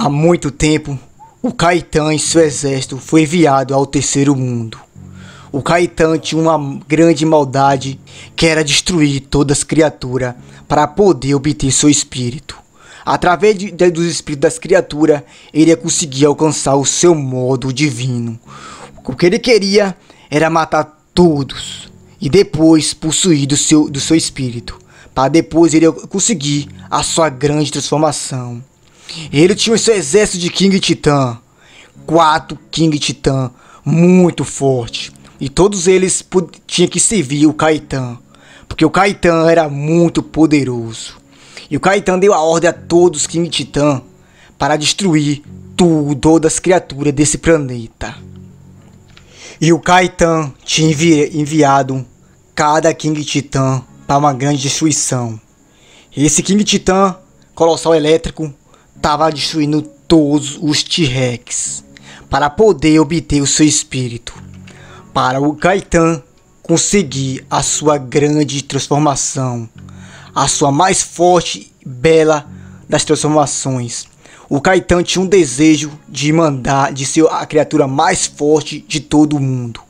Há muito tempo, o Caetã e seu exército foi enviado ao terceiro mundo. O Caetã tinha uma grande maldade que era destruir todas as criaturas para poder obter seu espírito. Através de, de, dos espíritos das criaturas, ele ia conseguir alcançar o seu modo divino. O que ele queria era matar todos e depois possuir do seu, do seu espírito, para depois ele conseguir a sua grande transformação. Ele tinha seu exército de King Titã. Quatro King Titã muito forte. E todos eles tinham que servir o Caetã. Porque o Caetã era muito poderoso. E o Caetã deu a ordem a todos os King Titã para destruir tudo, todas as criaturas desse planeta. E o Caetã tinha envi enviado cada King Titã para uma grande destruição. Esse King Titã, Colossal Elétrico, estava destruindo todos os T-Rex para poder obter o seu espírito, para o Gaitan conseguir a sua grande transformação, a sua mais forte e bela das transformações. O Caetano tinha um desejo de mandar de ser a criatura mais forte de todo o mundo.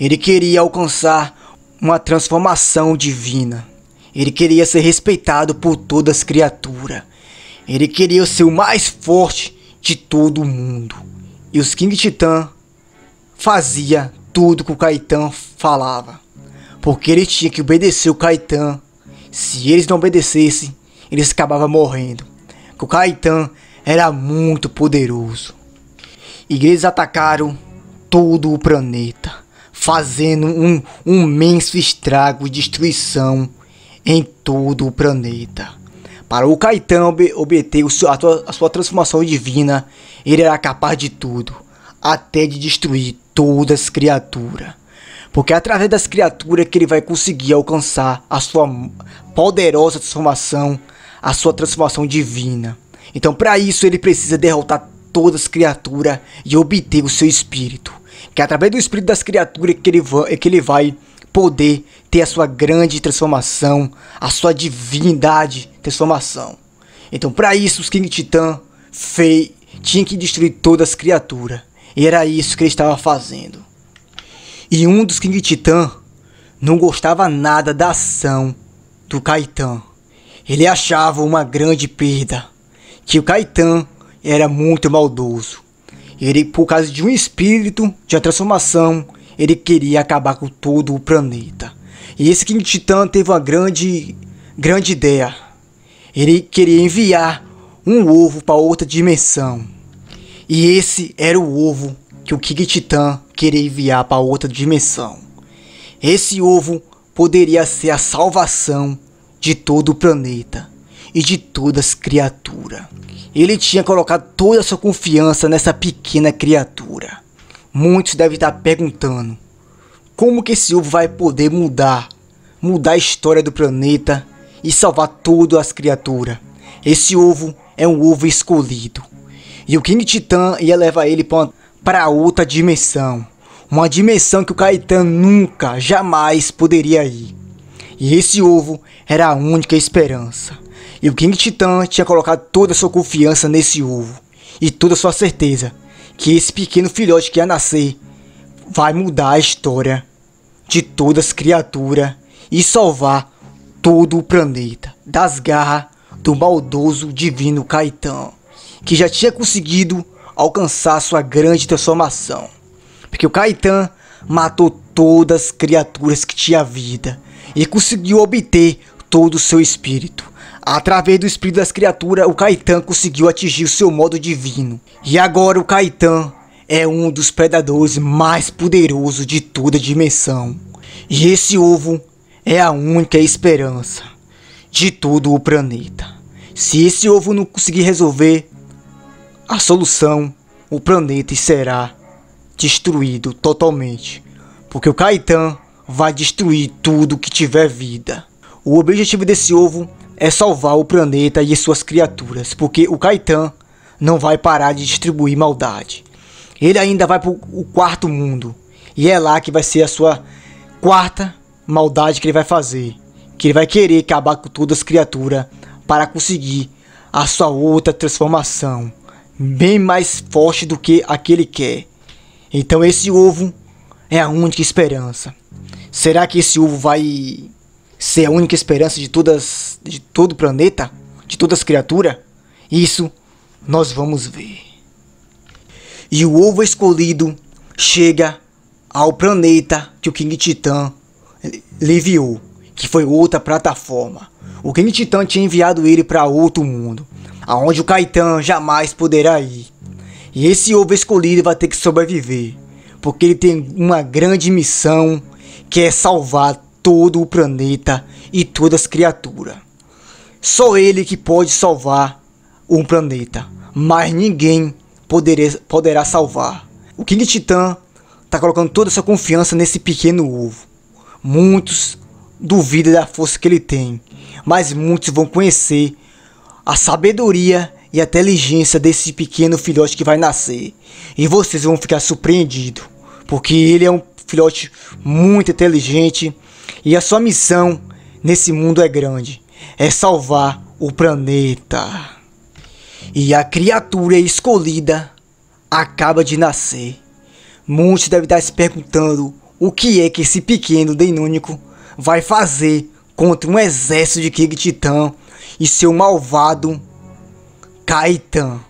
Ele queria alcançar uma transformação divina. Ele queria ser respeitado por todas as criaturas. Ele queria ser o mais forte de todo o mundo. E os King Titã fazia tudo que o Caetan falava. Porque ele tinha que obedecer o Caetan. Se eles não obedecessem, eles acabavam morrendo. Porque o Caetan era muito poderoso. E eles atacaram todo o planeta, fazendo um, um imenso estrago e destruição em todo o planeta. Para o Caetano obter a sua transformação divina, ele era capaz de tudo, até de destruir todas as criaturas. Porque é através das criaturas que ele vai conseguir alcançar a sua poderosa transformação, a sua transformação divina. Então, para isso, ele precisa derrotar todas as criaturas e obter o seu espírito. Que é através do espírito das criaturas que ele que ele vai poder ter a sua grande transformação, a sua divindade transformação. Então, para isso, os King Titã fei, tinha que destruir todas as criaturas. E era isso que ele estava fazendo. E um dos King Titã não gostava nada da ação do Kaitan. Ele achava uma grande perda, que o Kaitan era muito maldoso. Ele, por causa de um espírito de transformação, ele queria acabar com todo o planeta. E esse King Titã teve uma grande, grande ideia. Ele queria enviar um ovo para outra dimensão. E esse era o ovo que o King Titã queria enviar para outra dimensão. Esse ovo poderia ser a salvação de todo o planeta e de todas as criaturas. Ele tinha colocado toda a sua confiança nessa pequena criatura. Muitos devem estar perguntando: como que esse ovo vai poder mudar? Mudar a história do planeta e salvar todas as criaturas. Esse ovo é um ovo escolhido. E o King Titã ia levar ele para outra dimensão. Uma dimensão que o Caetano nunca, jamais poderia ir. E esse ovo era a única esperança. E o King Titã tinha colocado toda a sua confiança nesse ovo. E toda a sua certeza que esse pequeno filhote que ia nascer vai mudar a história de todas as criaturas e salvar todo o planeta das garras do maldoso divino Caetano, que já tinha conseguido alcançar sua grande transformação. Porque o Caetano matou todas as criaturas que tinha vida e conseguiu obter todo o seu espírito. Através do espírito das criaturas, o Caetan conseguiu atingir o seu modo divino. E agora o Caetan é um dos predadores mais poderosos de toda dimensão. E esse ovo é a única esperança de todo o planeta. Se esse ovo não conseguir resolver a solução, o planeta será destruído totalmente, porque o Caetan vai destruir tudo que tiver vida. O objetivo desse ovo é salvar o planeta e suas criaturas, porque o Kaitan não vai parar de distribuir maldade. Ele ainda vai para o quarto mundo, e é lá que vai ser a sua quarta maldade que ele vai fazer, que ele vai querer acabar com todas as criaturas para conseguir a sua outra transformação, bem mais forte do que a que ele quer. Então esse ovo é a única esperança. Será que esse ovo vai ser a única esperança de todas de todo o planeta, de todas as criaturas? Isso nós vamos ver. E o ovo escolhido chega ao planeta que o King Titan leviou, que foi outra plataforma. O King Titan tinha enviado ele para outro mundo, aonde o Kaitan jamais poderá ir. E esse ovo escolhido vai ter que sobreviver, porque ele tem uma grande missão que é salvar todo o planeta e todas as criaturas. Só ele que pode salvar um planeta, mas ninguém poderá salvar. O King Titã está colocando toda essa confiança nesse pequeno ovo. Muitos duvidam da força que ele tem, mas muitos vão conhecer a sabedoria e a inteligência desse pequeno filhote que vai nascer. E vocês vão ficar surpreendidos, porque ele é um filhote muito inteligente e a sua missão nesse mundo é grande: é salvar o planeta. E a criatura escolhida acaba de nascer. Muitos devem estar se perguntando o que é que esse pequeno Denúnico vai fazer contra um exército de King Titã e seu malvado Kaitan.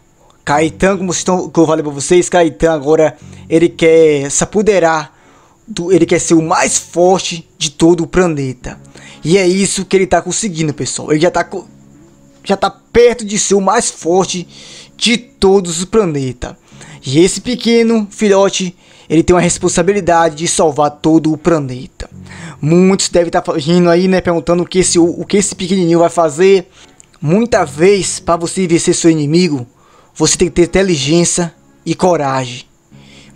Kaitan, como, estão, como eu falei pra vocês, Kaitan agora ele quer se apoderar do, ele quer ser o mais forte de todo o planeta. E é isso que ele está conseguindo, pessoal. Ele já está já tá perto de ser o mais forte de todos os planetas. E esse pequeno filhote, ele tem uma responsabilidade de salvar todo o planeta. Muitos devem estar tá rindo aí, né, perguntando o que esse, o, o que esse pequenininho vai fazer. Muita vez, para você vencer seu inimigo, você tem que ter inteligência e coragem.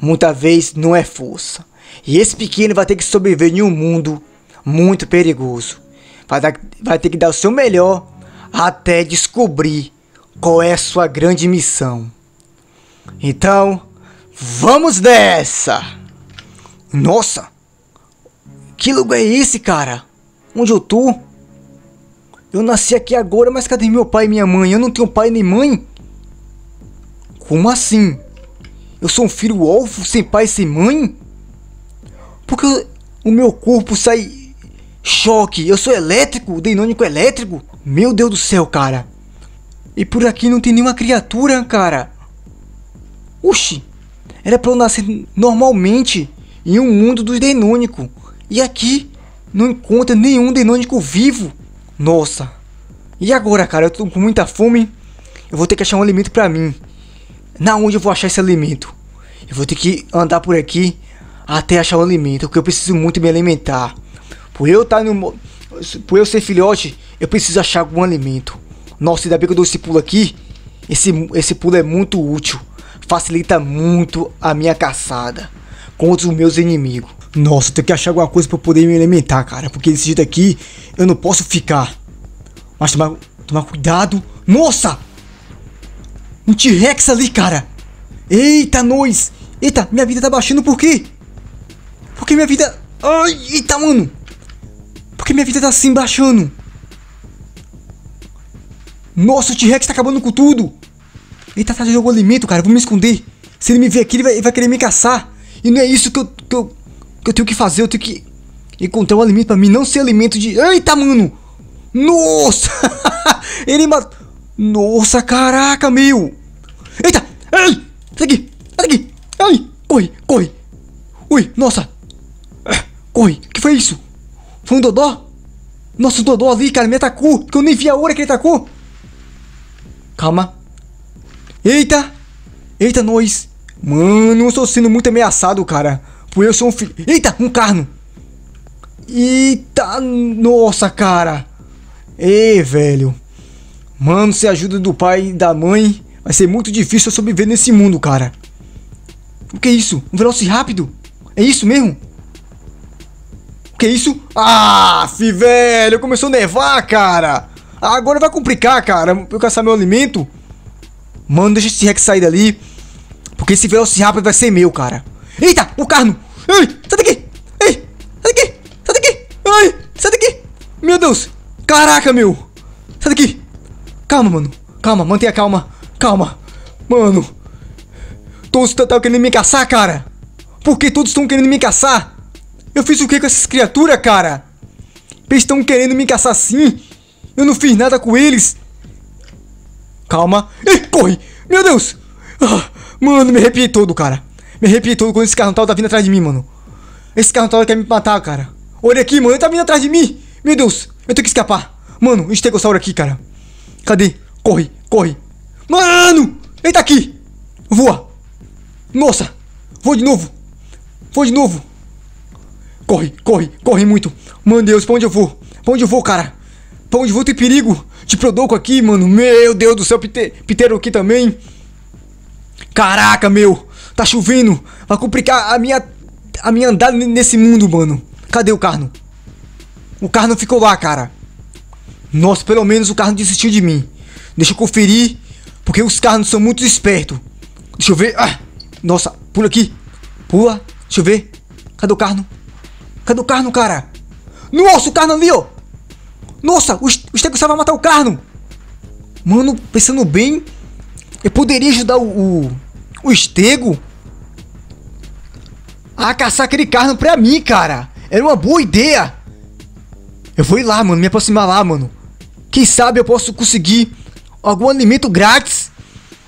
Muita vez não é força. E esse pequeno vai ter que sobreviver em um mundo muito perigoso. Vai, dar, vai ter que dar o seu melhor até descobrir qual é a sua grande missão. Então, vamos dessa! Nossa! Que lugar é esse, cara? Onde eu tô? Eu nasci aqui agora, mas cadê meu pai e minha mãe? Eu não tenho pai nem mãe? Como assim? Eu sou um filho órfão, sem pai e sem mãe? Porque o meu corpo sai choque. Eu sou elétrico, deinônico elétrico. Meu Deus do céu, cara. E por aqui não tem nenhuma criatura, cara. Oxi. Era pra eu nascer normalmente em um mundo dos deinônicos. E aqui não encontra nenhum deinônico vivo. Nossa. E agora, cara? Eu tô com muita fome. Eu vou ter que achar um alimento pra mim. Na onde eu vou achar esse alimento? Eu vou ter que andar por aqui até achar o alimento, porque eu preciso muito me alimentar. Por eu estar tá no, por eu ser filhote, eu preciso achar algum alimento. Nossa, ainda bem que eu dou esse pulo aqui. Esse, esse pulo é muito útil. Facilita muito a minha caçada contra os meus inimigos. Nossa, eu tenho que achar alguma coisa para poder me alimentar, cara. Porque desse jeito aqui, eu não posso ficar. Mas tomar, tomar cuidado. Nossa! Um T-Rex ali, cara. Eita, nós! Eita, minha vida tá baixando por quê? Porque minha vida... Ai, eita, mano. Porque minha vida tá assim, baixando. Nossa, o T-Rex tá acabando com tudo. Ele tá atrás algum alimento, cara. Eu vou me esconder. Se ele me ver aqui, ele vai, ele vai querer me caçar. E não é isso que eu, que eu, que eu tenho que fazer. Eu tenho que encontrar um alimento pra mim. Não ser alimento de... Eita, mano. Nossa. ele matou... Nossa, caraca, meu. Eita. Ai. Sai aqui! Sai aqui! Ai. Corre, corre. Ui, nossa. Corre! Que foi isso? Foi um Dodó? Nossa, o Dodó ali, cara, me atacou! Que eu nem vi a hora que ele atacou! Calma. Eita! Eita, nós! Mano, eu estou sendo muito ameaçado, cara. Por eu sou um filho... Eita, um carno! Eita, nossa, cara. Ei, velho. Mano, sem a ajuda do pai e da mãe, vai ser muito difícil eu sobreviver nesse mundo, cara. O que é isso? Um veloci rápido? É isso mesmo? Que isso? Ah, fi, velho, começou a nevar, cara. Agora vai complicar, cara. Eu caçar meu alimento. Mano, deixa esse Rex sair dali. Porque esse Velociraptor vai ser meu, cara. Eita, o carno. Ei, sai daqui. Ei, sai daqui. Sai daqui. Ai, sai daqui. Meu Deus. Caraca, meu. Sai daqui. Calma, mano. Calma, mantenha calma. Calma. Mano. Todos estão querendo me caçar, cara. Por que todos estão querendo me caçar? Eu fiz o que com essas criaturas, cara? Eles estão querendo me caçar assim? Eu não fiz nada com eles. Calma. Ih, corre! Meu Deus! Ah, mano, me arrepiei todo, cara. Me arrepiei todo quando esse carro tá vindo atrás de mim, mano. Esse carro quer me matar, cara. Olha aqui, mano. Ele tá vindo atrás de mim. Meu Deus, eu tenho que escapar. Mano, o estegossauro aqui, cara. Cadê? Corre, corre. Mano! Ele tá aqui. Voa. Nossa. Vou de novo. Vou de novo. Corre, corre, corre muito. Meu Deus, pra onde eu vou? Pra onde eu vou, cara? Pra onde eu vou tem perigo? Te prodoco aqui, mano. Meu Deus do céu, pite piteiro aqui também. Caraca, meu. Tá chovendo. Vai complicar a minha, a minha andada nesse mundo, mano. Cadê o carno? O carno ficou lá, cara. Nossa, pelo menos o carno desistiu de mim. Deixa eu conferir. Porque os carnos são muito espertos. Deixa eu ver. Ah, nossa, pula aqui. Pula. Deixa eu ver. Cadê o carno? Cadê o Carno, cara? Nossa, o Carno ali, ó. Nossa, o, o Stegossauro vai matar o Carno. Mano, pensando bem, eu poderia ajudar o, o, o Estego a caçar aquele Carno pra mim, cara. Era uma boa ideia. Eu vou ir lá, mano, me aproximar lá, mano. Quem sabe eu posso conseguir algum alimento grátis.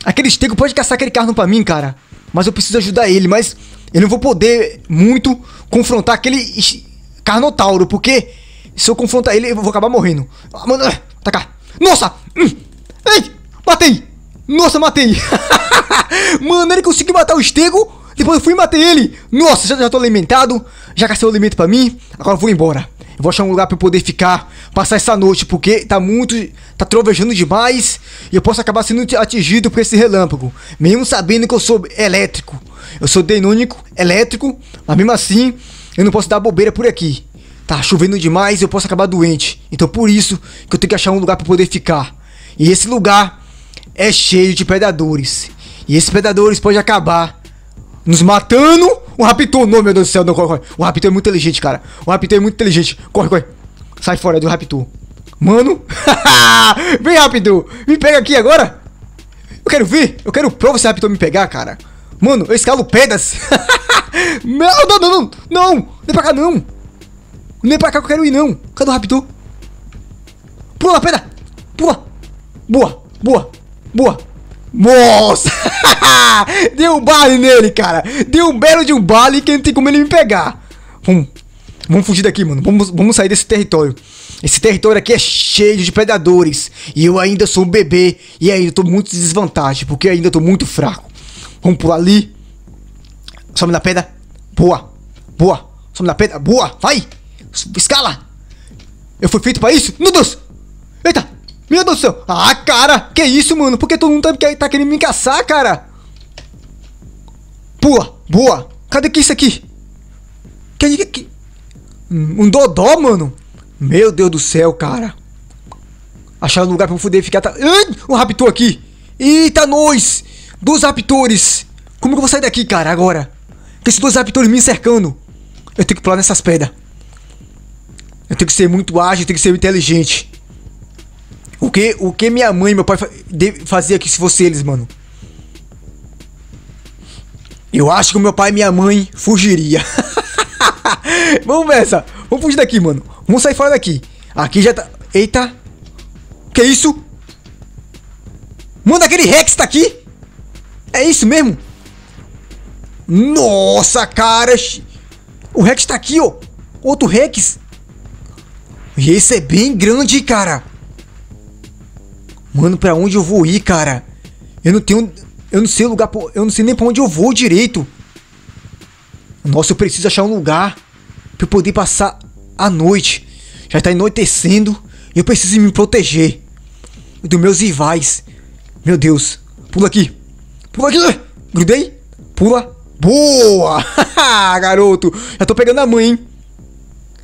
Aquele Estego pode caçar aquele Carno pra mim, cara. Mas eu preciso ajudar ele, mas... Eu não vou poder muito confrontar aquele Carnotauro, porque se eu confrontar ele, eu vou acabar morrendo. Ah, mano, ah, tá cá. Nossa! Hum. Ei! Matei! Nossa, matei! Mano, ele conseguiu matar o Estego. Depois eu fui e matei ele. Nossa, já, já tô alimentado. Já gastei o alimento pra mim. Agora eu vou embora. Eu vou achar um lugar para eu poder ficar, passar essa noite, porque tá muito. tá trovejando demais e eu posso acabar sendo atingido por esse relâmpago. Mesmo sabendo que eu sou elétrico. Eu sou denônico elétrico, mas mesmo assim eu não posso dar bobeira por aqui. Tá chovendo demais e eu posso acabar doente. Então por isso que eu tenho que achar um lugar para poder ficar. E esse lugar é cheio de predadores. E esses predadores podem acabar nos matando o Raptor, não, meu Deus do céu, não, corre, corre. O Raptor é muito inteligente, cara. O Raptor é muito inteligente. Corre, corre. Sai fora do Raptor. Mano. Vem, Raptor. Me pega aqui agora. Eu quero ver. Eu quero prova se o Raptor me pegar, cara. Mano, eu escalo pedras. não, não, não, não. Não. Nem é pra cá, não. Nem é pra cá que eu quero ir, não. Cadê o Raptor? Pula, pedra. Pula. Boa, boa, boa. Nossa! Deu um bale nele, cara. Deu um belo de um bale que não tem como ele me pegar. Vamos, vamos fugir daqui, mano. Vamos, vamos sair desse território. Esse território aqui é cheio de predadores. E eu ainda sou um bebê. E ainda tô muito em desvantagem. Porque ainda tô muito fraco. Vamos por ali. Some na pedra. Boa. Boa. Some na pedra. Boa. Vai. Escala. Eu fui feito pra isso. Meu Deus. Eita. Meu Deus do céu. Ah, cara. Que isso, mano? Por que todo mundo tá, tá querendo me caçar, cara? Boa. Boa. Cadê que isso aqui? Que, que, um dodó, mano. Meu Deus do céu, cara. Achar um lugar pra eu e ficar. Tá... Ai, um raptor aqui. Eita, nós. Dois raptores. Como que eu vou sair daqui, cara, agora? Com esses dois raptores me cercando. Eu tenho que pular nessas pedras. Eu tenho que ser muito ágil, eu tenho que ser inteligente. O que, o que minha mãe e meu pai fazia que se fosse eles, mano? Eu acho que o meu pai e minha mãe fugiria. Vamos ver essa. Vamos fugir daqui, mano. Vamos sair fora daqui. Aqui já tá... Eita. Que isso? Mano, aquele Rex tá aqui? É isso mesmo? Nossa, cara. O Rex tá aqui, ó. Outro Rex. E esse é bem grande, cara. Mano, pra onde eu vou ir, cara? Eu não tenho. Eu não sei lugar. eu não sei nem pra onde eu vou direito. Nossa, eu preciso achar um lugar pra eu poder passar a noite. Já tá anoitecendo e eu preciso me proteger dos meus rivais. Meu Deus, pula aqui. Pula aqui, grudei. Pula. Boa! garoto, já tô pegando a mãe, hein?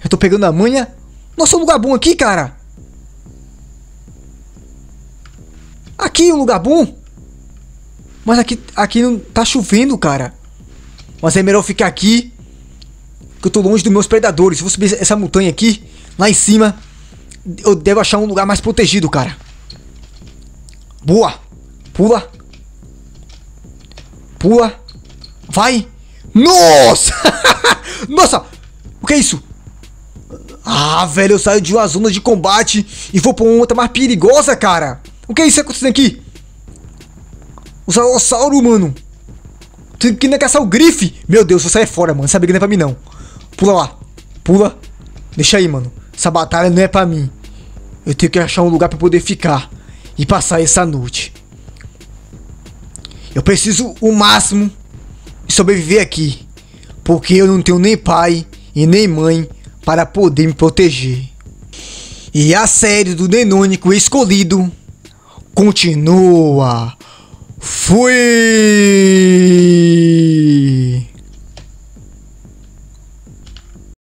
Já tô pegando a manha. Nossa, um lugar bom aqui, cara. Aqui é um lugar bom. Mas aqui, aqui não tá chovendo, cara. Mas é melhor ficar aqui. Que eu tô longe dos meus predadores. Se eu subir essa montanha aqui, lá em cima, eu devo achar um lugar mais protegido, cara. Boa. Pula. Pula. Vai. Nossa! Nossa! O que é isso? Ah, velho, eu saio de uma zona de combate e vou pra uma outra mais perigosa, cara. O que é isso tá acontecendo aqui? O Salossauro, mano. Tem que caçar o grife. Meu Deus, você sair fora, mano. Essa briga não é pra mim, não. Pula lá. Pula. Deixa aí, mano. Essa batalha não é pra mim. Eu tenho que achar um lugar pra poder ficar. E passar essa noite. Eu preciso o máximo de sobreviver aqui. Porque eu não tenho nem pai e nem mãe para poder me proteger. E a série do Denônico Escolhido continua. Fui!